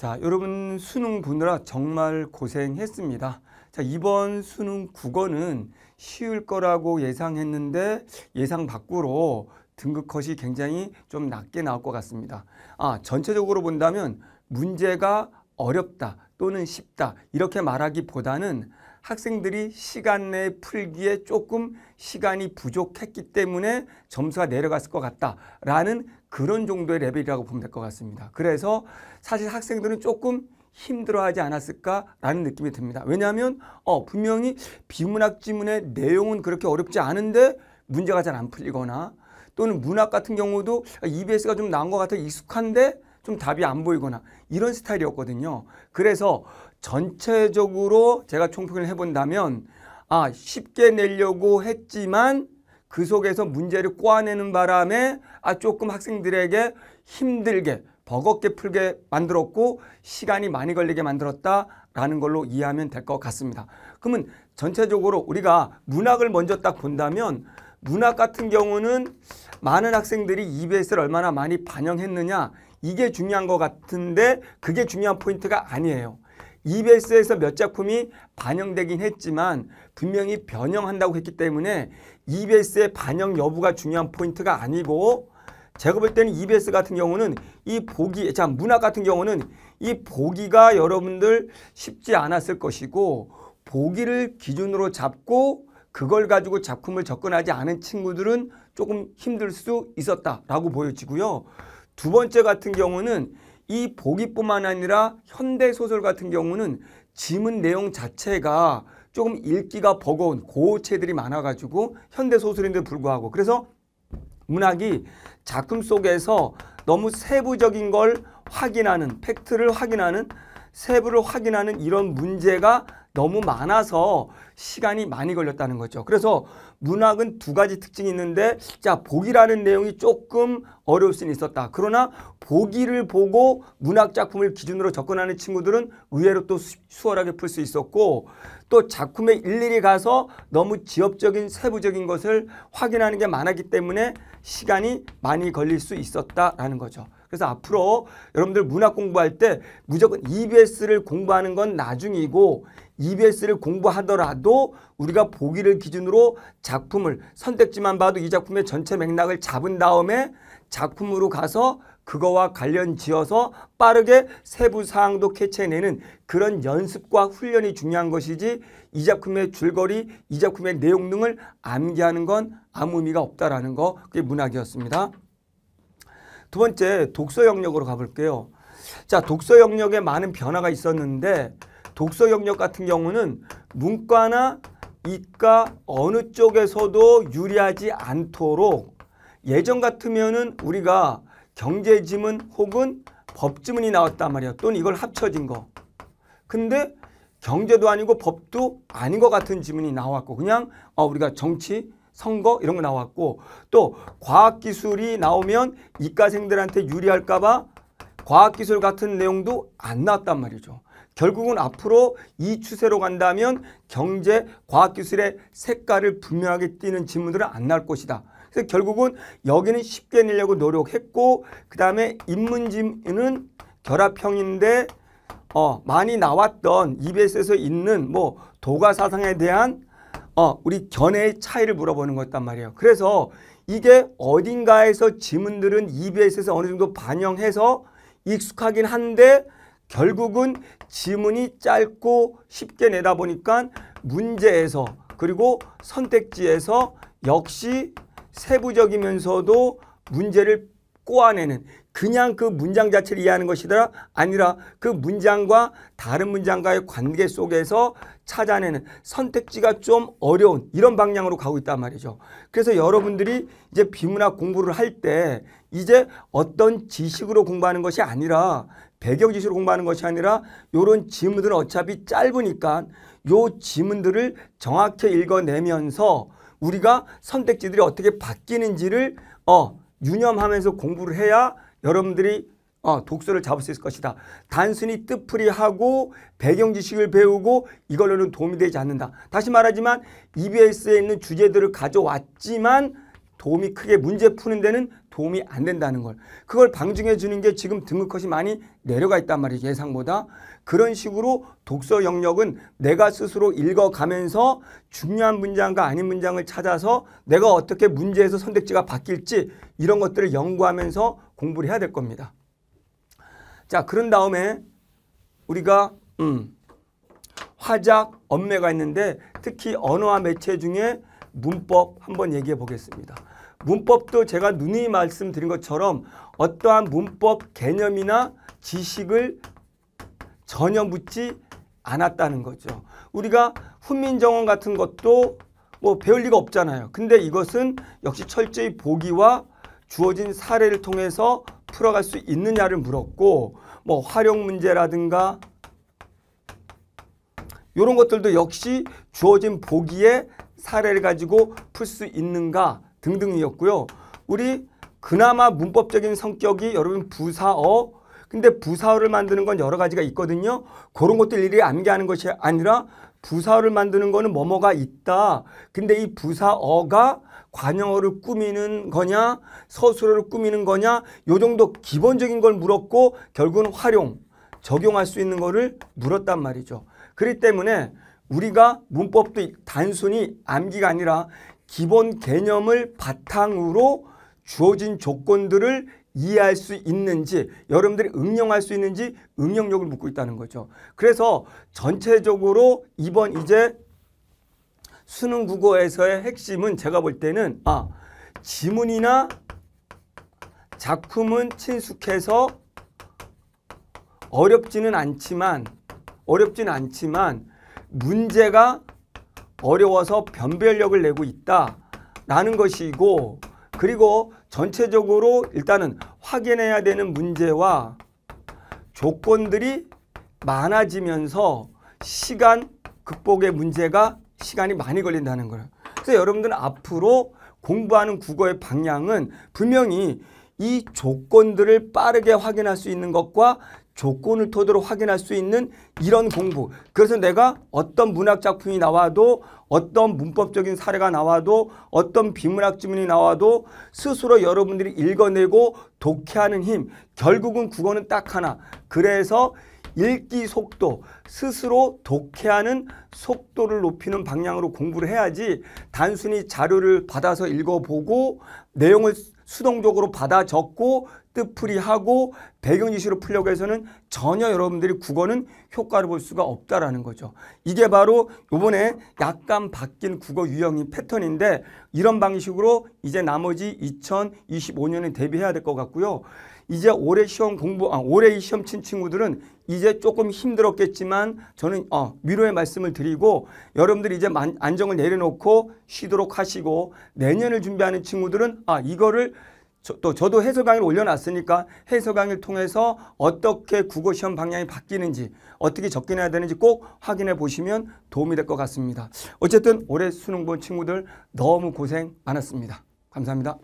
자, 여러분 수능 보느라 정말 고생했습니다. 자, 이번 수능 국어는 쉬울 거라고 예상했는데 예상 밖으로 등급컷이 굉장히 좀 낮게 나올 것 같습니다. 아, 전체적으로 본다면 문제가 어렵다 또는 쉽다 이렇게 말하기보다는 학생들이 시간 내에 풀기에 조금 시간이 부족했기 때문에 점수가 내려갔을 것 같다라는 그런 정도의 레벨이라고 보면 될 것 같습니다. 그래서 사실 학생들은 조금 힘들어하지 않았을까라는 느낌이 듭니다. 왜냐하면 어, 분명히 비문학 지문의 내용은 그렇게 어렵지 않은데 문제가 잘 안 풀리거나 또는 문학 같은 경우도 EBS가 좀나은것 같아 익숙한데 좀 답이 안 보이거나 이런 스타일이었거든요. 그래서 전체적으로 제가 총평을 해본다면 아 쉽게 내려고 했지만 그 속에서 문제를 꼬아내는 바람에 아 조금 학생들에게 힘들게 버겁게 풀게 만들었고 시간이 많이 걸리게 만들었다라는 걸로 이해하면 될 것 같습니다. 그러면 전체적으로 우리가 문학을 먼저 딱 본다면 문학 같은 경우는 많은 학생들이 EBS를 얼마나 많이 반영했느냐 이게 중요한 것 같은데 그게 중요한 포인트가 아니에요. EBS에서 몇 작품이 반영되긴 했지만 분명히 변형한다고 했기 때문에 EBS의 반영 여부가 중요한 포인트가 아니고 제가 볼 때는 EBS 같은 경우는 이 보기, 참 문학 같은 경우는 이 보기가 여러분들 쉽지 않았을 것이고 보기를 기준으로 잡고 그걸 가지고 작품을 접근하지 않은 친구들은 조금 힘들 수 있었다라고 보여지고요. 두 번째 같은 경우는 이 보기뿐만 아니라 현대 소설 같은 경우는 지문 내용 자체가 조금 읽기가 버거운 고체들이 많아가지고 현대 소설인데도 불구하고 그래서 문학이 작품 속에서 너무 세부적인 걸 확인하는 팩트를 확인하는 세부를 확인하는 이런 문제가 너무 많아서 시간이 많이 걸렸다는 거죠. 그래서 문학은 두 가지 특징이 있는데 자 보기라는 내용이 조금 어려울 수는 있었다. 그러나 보기를 보고 문학 작품을 기준으로 접근하는 친구들은 의외로 또 수월하게 풀 수 있었고 또 작품에 일일이 가서 너무 지엽적인 세부적인 것을 확인하는 게 많았기 때문에 시간이 많이 걸릴 수 있었다라는 거죠. 그래서 앞으로 여러분들 문학 공부할 때 무조건 EBS를 공부하는 건 나중이고 EBS를 공부하더라도 우리가 보기를 기준으로 작품을 선택지만 봐도 이 작품의 전체 맥락을 잡은 다음에 작품으로 가서 그거와 관련 지어서 빠르게 세부 사항도 캐치해내는 그런 연습과 훈련이 중요한 것이지 이 작품의 줄거리, 이 작품의 내용 등을 암기하는 건 아무 의미가 없다라는 거 그게 문학이었습니다. 두 번째 독서 영역으로 가볼게요. 자 독서 영역에 많은 변화가 있었는데 독서 영역 같은 경우는 문과나 이과 어느 쪽에서도 유리하지 않도록 예전 같으면은 우리가 경제지문 혹은 법지문이 나왔단 말이야. 또는 이걸 합쳐진 거. 근데 경제도 아니고 법도 아닌 것 같은 지문이 나왔고 그냥 어, 우리가 정치, 선거 이런 거 나왔고 또 과학기술이 나오면 이과생들한테 유리할까 봐 과학기술 같은 내용도 안 나왔단 말이죠. 결국은 앞으로 이 추세로 간다면 경제, 과학기술의 색깔을 분명하게 띄는 지문들은 안 나올 것이다. 그래서 결국은 여기는 쉽게 내려고 노력했고 그 다음에 입문지는 결합형인데 어, 많이 나왔던 EBS에서 있는 뭐 도가 사상에 대한 어, 우리 견해의 차이를 물어보는 거였단 말이에요. 그래서 이게 어딘가에서 지문들은 EBS에서 어느 정도 반영해서 익숙하긴 한데 결국은 지문이 짧고 쉽게 내다 보니까 문제에서 그리고 선택지에서 역시 세부적이면서도 문제를 꼬아내는 그냥 그 문장 자체를 이해하는 것이 아니라 그 문장과 다른 문장과의 관계 속에서 찾아내는 선택지가 좀 어려운 이런 방향으로 가고 있단 말이죠. 그래서 여러분들이 이제 비문학 공부를 할 때 이제 어떤 지식으로 공부하는 것이 아니라 배경 지식으로 공부하는 것이 아니라 요런 지문들은 어차피 짧으니까 요 지문들을 정확히 읽어내면서 우리가 선택지들이 어떻게 바뀌는지를 어, 유념하면서 공부를 해야 여러분들이 어, 독서를 잡을 수 있을 것이다. 단순히 뜻풀이하고 배경 지식을 배우고 이걸로는 도움이 되지 않는다. 다시 말하지만 EBS에 있는 주제들을 가져왔지만 도움이 크게 문제 푸는 데는 도움이 안 된다는 걸 그걸 방증해 주는 게 지금 등급컷이 많이 내려가 있단 말이죠 예상보다 그런 식으로 독서 영역은 내가 스스로 읽어가면서 중요한 문장과 아닌 문장을 찾아서 내가 어떻게 문제에서 선택지가 바뀔지 이런 것들을 연구하면서 공부를 해야 될 겁니다 자 그런 다음에 우리가 음, 화작, 언매가 있는데 특히 언어와 매체 중에 문법 한번 얘기해 보겠습니다 문법도 제가 누누이 말씀드린 것처럼 어떠한 문법 개념이나 지식을 전혀 묻지 않았다는 거죠. 우리가 훈민정원 같은 것도 뭐 배울 리가 없잖아요. 근데 이것은 역시 철저히 보기와 주어진 사례를 통해서 풀어갈 수 있느냐를 물었고 뭐 활용 문제라든가 이런 것들도 역시 주어진 보기에 사례를 가지고 풀 수 있는가 등등이었고요. 우리 그나마 문법적인 성격이 여러분 부사어 근데 부사어를 만드는 건 여러 가지가 있거든요. 그런 것들 일일이 암기하는 것이 아니라 부사어를 만드는 거는 뭐뭐가 있다. 근데 이 부사어가 관용어를 꾸미는 거냐 서술어를 꾸미는 거냐 요 정도 기본적인 걸 물었고 결국은 활용, 적용할 수 있는 거를 물었단 말이죠. 그렇기 때문에 우리가 문법도 단순히 암기가 아니라 기본 개념을 바탕으로 주어진 조건들을 이해할 수 있는지 여러분들이 응용할 수 있는지 응용력을 묻고 있다는 거죠. 그래서 전체적으로 이번 이제 수능 국어에서의 핵심은 제가 볼 때는 아 지문이나 작품은 친숙해서 어렵지는 않지만 어렵지는 않지만 문제가 어려워서 변별력을 내고 있다라는 것이고 그리고 전체적으로 일단은 확인해야 되는 문제와 조건들이 많아지면서 시간 극복의 문제가 시간이 많이 걸린다는 거예요. 그래서 여러분들 앞으로 공부하는 국어의 방향은 분명히 이 조건들을 빠르게 확인할 수 있는 것과 조건을 토대로 확인할 수 있는 이런 공부. 그래서 내가 어떤 문학 작품이 나와도 어떤 문법적인 사례가 나와도 어떤 비문학 지문이 나와도 스스로 여러분들이 읽어내고 독해하는 힘. 결국은 국어는 딱 하나. 그래서 읽기 속도, 스스로 독해하는 속도를 높이는 방향으로 공부를 해야지 단순히 자료를 받아서 읽어보고 내용을 수동적으로 받아 적고 뜻풀이하고 배경지시로 풀려고 해서는 전혀 여러분들이 국어는 효과를 볼 수가 없다라는 거죠. 이게 바로 요번에 약간 바뀐 국어 유형인 패턴인데 이런 방식으로 이제 나머지 2025년에 대비해야 될 것 같고요. 이제 올해 시험 공부, 아, 올해 이 시험 친 친구들은 이제 조금 힘들었겠지만 저는 어, 위로의 말씀을 드리고 여러분들이 이제 만, 안정을 내려놓고 쉬도록 하시고 내년을 준비하는 친구들은 아, 이거를 저, 또 저도 해설 강의를 올려놨으니까 해설 강의를 통해서 어떻게 국어 시험 방향이 바뀌는지 어떻게 접근해야 되는지 꼭 확인해 보시면 도움이 될 것 같습니다. 어쨌든 올해 수능 본 친구들 너무 고생 많았습니다. 감사합니다.